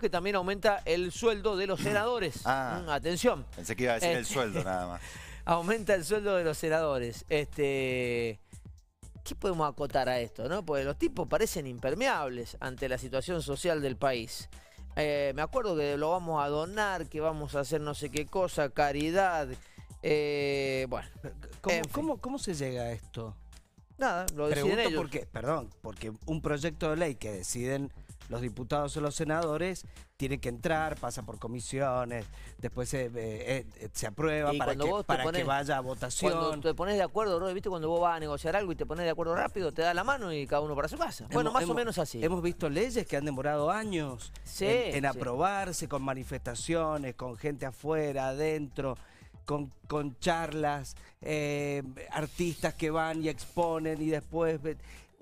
que también aumenta el sueldo de los ah. senadores. Mm, atención. Pensé que iba a decir el este, sueldo nada más. aumenta el sueldo de los senadores. Este, ¿Qué podemos acotar a esto? No? Porque los tipos parecen impermeables ante la situación social del país. Eh, me acuerdo que lo vamos a donar, que vamos a hacer no sé qué cosa, caridad. Eh, bueno. ¿Cómo, se llega a esto? Nada, lo deciden ellos. por qué, perdón, porque un proyecto de ley que deciden los diputados o los senadores tienen que entrar, pasa por comisiones, después se, eh, eh, aprueba para, que, vaya a votación. Cuando te pones de acuerdo, ¿no? ¿viste? Cuando vos vas a negociar algo y te pones de acuerdo rápido, te da la mano y cada uno para su casa. Bueno, más o menos así. Hemos visto leyes que han demorado años en, aprobarse, con manifestaciones, con gente afuera, adentro. Con, con, charlas, eh, artistas que van y exponen y después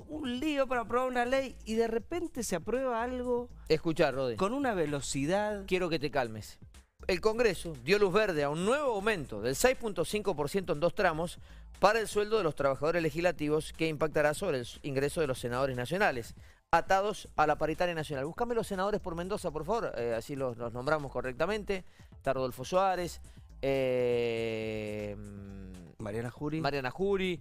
un lío para aprobar una ley y de repente se aprueba algo... escuchar Con una velocidad... Quiero que te calmes. El Congreso dio luz verde a un nuevo aumento del 6.5% en dos tramos para el sueldo de los trabajadores legislativos que impactará sobre el ingreso de los senadores nacionales atados a la paritaria nacional. Búscame los senadores por Mendoza, por favor, eh, así los, nombramos correctamente. Tardolfo Suárez, eh, Mariana Jury. Mariana Jury,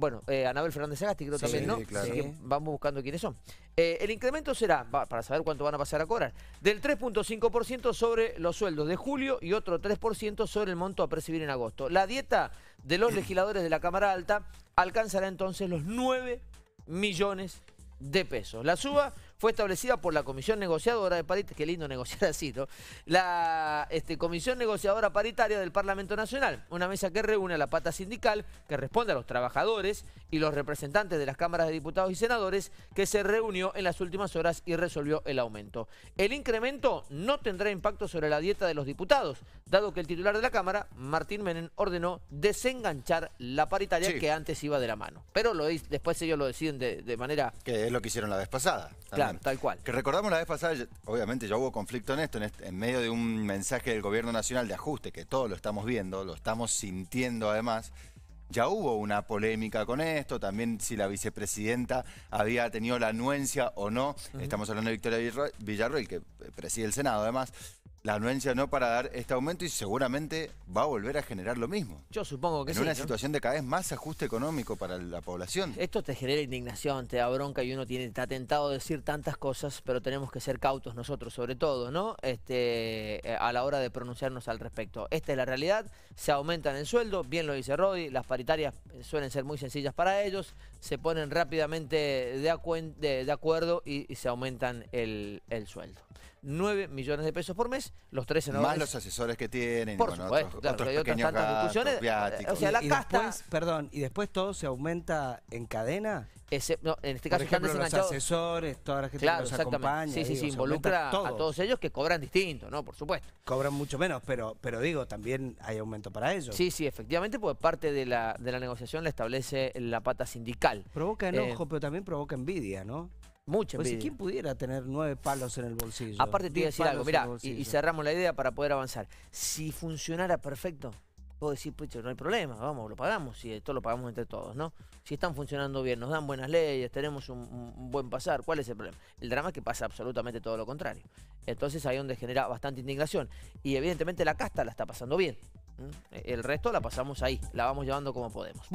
bueno, eh, Anabel Fernández Agasti creo también, ¿no? Claro. Así que vamos buscando quiénes son. Eh, el incremento será, para saber cuánto van a pasar a cobrar, del 3.5% sobre los sueldos de julio y otro 3% sobre el monto a percibir en agosto. La dieta de los legisladores de la Cámara Alta alcanzará entonces los 9 millones de pesos. La suba fue establecida por la Comisión Negociadora de Paritaria, qué lindo negociar así, ¿no? La este, Comisión Negociadora Paritaria del Parlamento Nacional, una mesa que reúne a la pata sindical, que responde a los trabajadores y los representantes de las cámaras de diputados y senadores, que se reunió en las últimas horas y resolvió el aumento. El incremento no tendrá impacto sobre la dieta de los diputados, dado que el titular de la Cámara, Martín Menem, ordenó desenganchar la paritaria que antes iba de la mano. Pero lo, después ellos lo deciden de, manera... Que es lo que hicieron la vez pasada. Claro tal cual. Que recordamos la vez pasada, obviamente ya hubo conflicto en esto, este, en, medio de un mensaje del gobierno nacional de ajuste, que todos lo estamos viendo, lo estamos sintiendo además. Ya hubo una polémica con esto, también si la vicepresidenta había tenido la anuencia o no. Estamos hablando de Victoria Villarroel, que eh, preside el Senado además la anuencia no para dar este aumento y seguramente va a volver a generar lo mismo. Yo supongo que es sí. una situación de cada vez más ajuste económico para la población. Esto te genera indignación, te da bronca y uno tiene, está tentado decir tantas cosas, pero tenemos que ser cautos nosotros, sobre todo, ¿no? Este, eh, a la hora de pronunciarnos al respecto. Esta es la realidad, se aumentan el sueldo, bien lo dice Rodi, las paritarias suelen ser muy sencillas para ellos, se ponen rápidamente de, acuerdo y, se aumentan el sueldo. 9 millones de pesos por mes, los 13 no Más los asesores que tienen. Por otros, O sea, la y casta... Después, perdón, ¿y después todo se aumenta en cadena? Ese, en este caso los asesores, toda la gente que los acompaña. Sí, sí, sí, involucra a todos ellos que cobran distinto, ¿no? Por supuesto. Cobran mucho menos, pero, pero digo, también hay aumento para ellos. Sí, sí, efectivamente, pues parte de la, de la negociación la establece la pata sindical. Provoca enojo, eh, pero también provoca envidia, ¿no? Mucha ¿Quién pudiera tener nueve palos en el bolsillo? Aparte te voy a decir algo, Mira, y, cerramos la idea para poder avanzar. Si funcionara perfecto, puedo decir, pues no hay problema, vamos, lo pagamos, y esto lo pagamos entre todos, ¿no? Si están funcionando bien, nos dan buenas leyes, tenemos un, buen pasar, ¿cuál es el problema? El drama es que pasa absolutamente todo lo contrario. Entonces ahí donde genera bastante indignación. Y evidentemente la casta la está pasando bien. El resto la pasamos ahí, la vamos llevando como podemos.